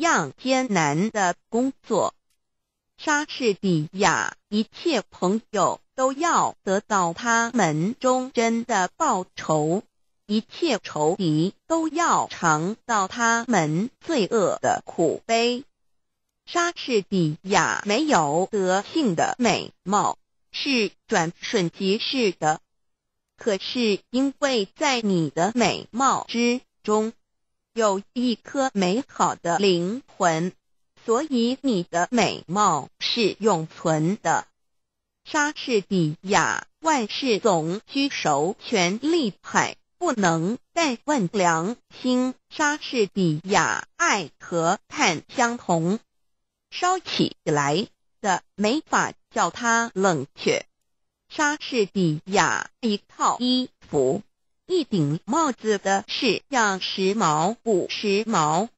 样艰难的工作，莎士比亚一切朋友都要得到他们忠贞的报酬，一切仇敌都要尝到他们罪恶的苦悲。莎士比亚没有德性的美貌是转瞬即逝的，可是因为在你的美貌之中。有一颗美好的灵魂，所以你的美貌是永存的。莎士比亚万事总须首，权力派，不能再问良心。莎士比亚爱和叹相同，烧起来的没法叫它冷却。莎士比亚一套衣服。一顶帽子的事让时髦不时髦，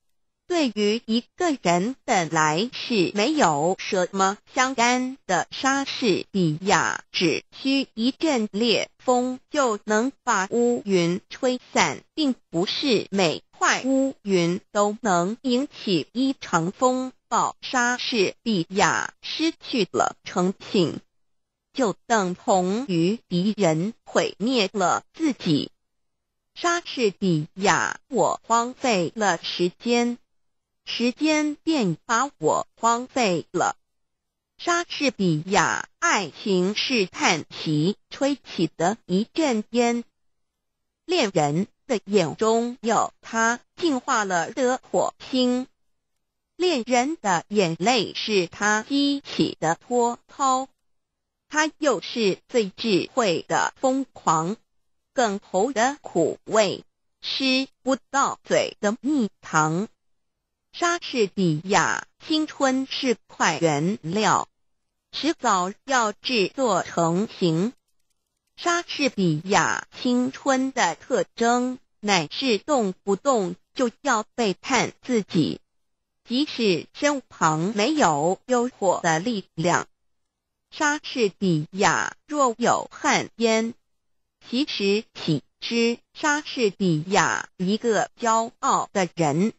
对于一个人本来是没有什么相干的。莎士比亚只需一阵烈风就能把乌云吹散，并不是每块乌云都能引起一场风暴。莎士比亚失去了诚信，就等同于敌人毁灭了自己。莎士比亚，我荒废了时间，时间便把我荒废了。莎士比亚，爱情是叹息吹起的一阵烟，恋人的眼中有他净化了的火星，恋人的眼泪是他激起的波涛，他又是最智慧的疯狂。更喉的苦味，吃不到嘴的蜜糖。莎士比亚青春是块原料，迟早要制作成型。莎士比亚青春的特征，乃是动不动就要背叛自己，即使身旁没有诱惑的力量。莎士比亚若有汗烟其实，喜之莎士比亚一个骄傲的人。